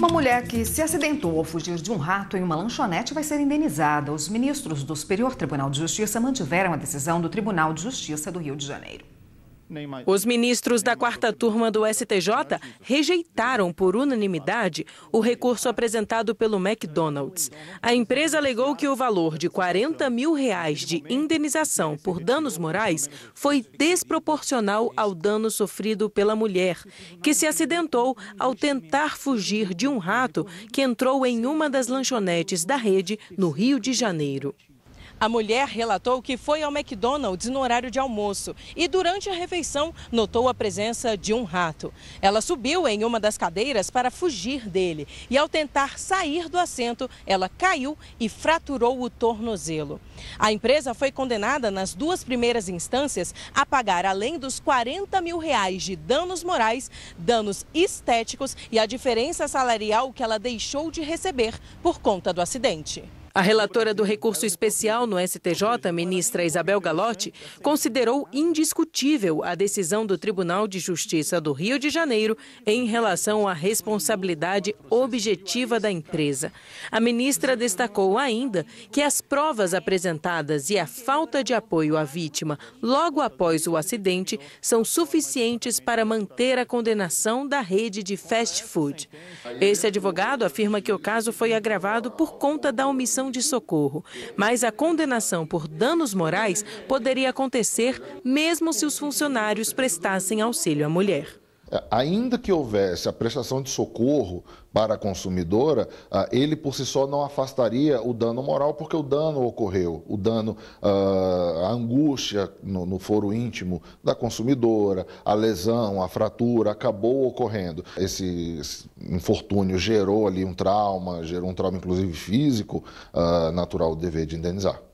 Uma mulher que se acidentou ao fugir de um rato em uma lanchonete vai ser indenizada. Os ministros do Superior Tribunal de Justiça mantiveram a decisão do Tribunal de Justiça do Rio de Janeiro. Os ministros da quarta turma do STJ rejeitaram por unanimidade o recurso apresentado pelo McDonald's. A empresa alegou que o valor de 40 mil reais de indenização por danos morais foi desproporcional ao dano sofrido pela mulher, que se acidentou ao tentar fugir de um rato que entrou em uma das lanchonetes da rede no Rio de Janeiro. A mulher relatou que foi ao McDonald's no horário de almoço e, durante a refeição, notou a presença de um rato. Ela subiu em uma das cadeiras para fugir dele e, ao tentar sair do assento, ela caiu e fraturou o tornozelo. A empresa foi condenada nas duas primeiras instâncias a pagar, além dos 40 mil reais de danos morais, danos estéticos e a diferença salarial que ela deixou de receber por conta do acidente. A relatora do recurso especial no STJ, ministra Isabel Galotti, considerou indiscutível a decisão do Tribunal de Justiça do Rio de Janeiro em relação à responsabilidade objetiva da empresa. A ministra destacou ainda que as provas apresentadas e a falta de apoio à vítima logo após o acidente são suficientes para manter a condenação da rede de fast food. Esse advogado afirma que o caso foi agravado por conta da omissão de socorro, mas a condenação por danos morais poderia acontecer mesmo se os funcionários prestassem auxílio à mulher ainda que houvesse a prestação de socorro para a consumidora, ah, ele por si só não afastaria o dano moral, porque o dano ocorreu, o dano, ah, a angústia no, no foro íntimo da consumidora, a lesão, a fratura, acabou ocorrendo. Esse infortúnio gerou ali um trauma, gerou um trauma inclusive físico, ah, natural o dever de indenizar.